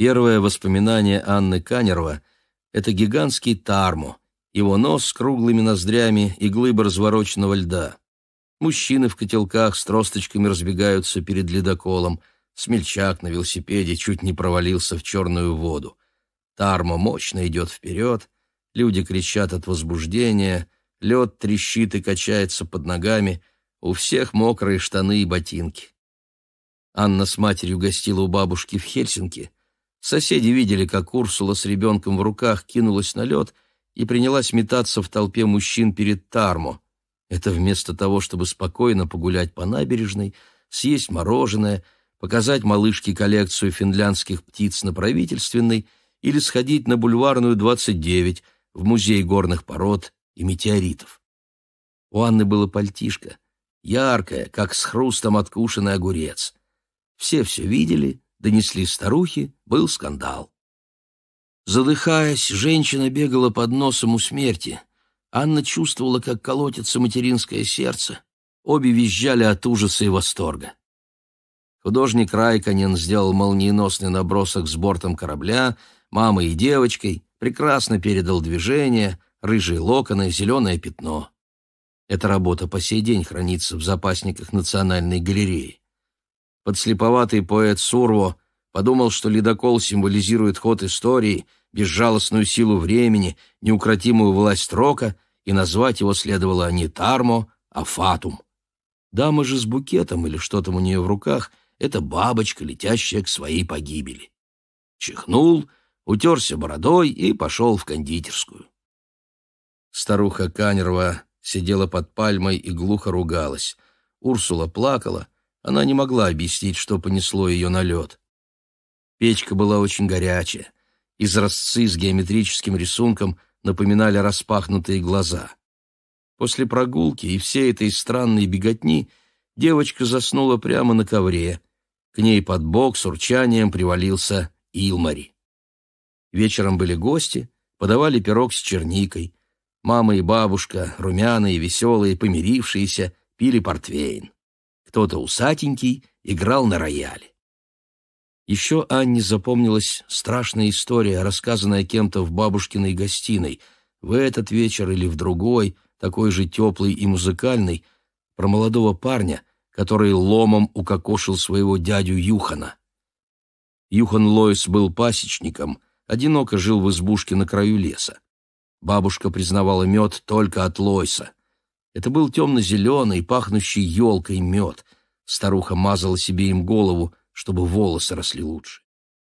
Первое воспоминание Анны Канерва — это гигантский тарму, его нос с круглыми ноздрями и глыба развороченного льда. Мужчины в котелках с тросточками разбегаются перед ледоколом. Смельчак на велосипеде чуть не провалился в черную воду. Тарма мощно идет вперед, люди кричат от возбуждения, лед трещит и качается под ногами, у всех мокрые штаны и ботинки. Анна с матерью гостила у бабушки в Хельсинки — Соседи видели, как Урсула с ребенком в руках кинулась на лед и принялась метаться в толпе мужчин перед Тармо. Это вместо того, чтобы спокойно погулять по набережной, съесть мороженое, показать малышке коллекцию финляндских птиц на правительственной или сходить на бульварную 29 в музей горных пород и метеоритов. У Анны было пальтишко, яркое, как с хрустом откушенный огурец. Все все видели, донесли старухи, был скандал. Задыхаясь, женщина бегала под носом у смерти. Анна чувствовала, как колотится материнское сердце. Обе визжали от ужаса и восторга. Художник Райконен сделал молниеносный набросок с бортом корабля, мамой и девочкой, прекрасно передал движение, рыжие локоны, зеленое пятно. Эта работа по сей день хранится в запасниках Национальной галереи. Подслеповатый поэт Сурво подумал, что ледокол символизирует ход истории, безжалостную силу времени, неукротимую власть рока, и назвать его следовало не Тармо, а Фатум. Дама же с букетом или что там у нее в руках — это бабочка, летящая к своей погибели. Чихнул, утерся бородой и пошел в кондитерскую. Старуха Канерва сидела под пальмой и глухо ругалась. Урсула плакала — она не могла объяснить, что понесло ее на лед. Печка была очень горячая. Изразцы с геометрическим рисунком напоминали распахнутые глаза. После прогулки и всей этой странной беготни девочка заснула прямо на ковре. К ней под бок с урчанием привалился Илмари. Вечером были гости, подавали пирог с черникой. Мама и бабушка, румяные, веселые, помирившиеся, пили портвейн. Кто-то усатенький играл на рояле. Еще Анне запомнилась страшная история, рассказанная кем-то в бабушкиной гостиной. В этот вечер или в другой, такой же теплый и музыкальный, про молодого парня, который ломом укокошил своего дядю Юхана. Юхан Лойс был пасечником, одиноко жил в избушке на краю леса. Бабушка признавала мед только от Лойса. Это был темно-зеленый, пахнущий елкой мед. Старуха мазала себе им голову, чтобы волосы росли лучше.